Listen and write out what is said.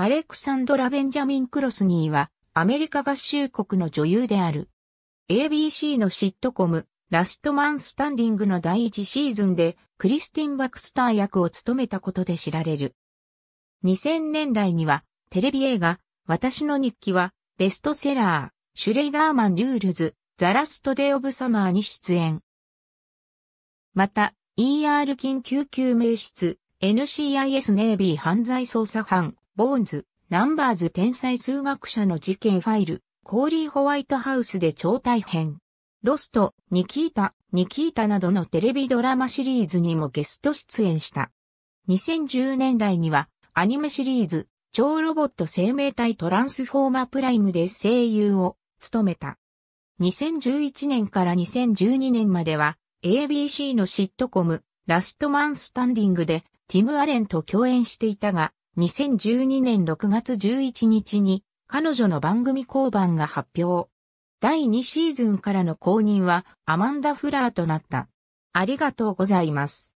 アレクサンドラ・ベンジャミン・クロスニーは、アメリカ合衆国の女優である。ABC のシットコム、ラストマン・スタンディングの第1シーズンで、クリスティン・バクスター役を務めたことで知られる。2000年代には、テレビ映画、私の日記は、ベストセラー、シュレイダーマン・ルールズ、ザ・ラスト・デイ・オブ・サマーに出演。また、ER 緊急救命室、NCIS ネイビー犯罪捜査班、ボーンズ、ナンバーズ天才数学者の事件ファイル、コーリー・ホワイトハウスで超大変。ロスト、ニキータ、ニキータなどのテレビドラマシリーズにもゲスト出演した。2010年代には、アニメシリーズ、超ロボット生命体トランスフォーマープライムで声優を務めた。2011年から2012年までは、ABC のシットコム、ラストマンスタンディングで、ティム・アレンと共演していたが、2012年6月11日に彼女の番組降板が発表。第2シーズンからの公認はアマンダ・フラーとなった。ありがとうございます。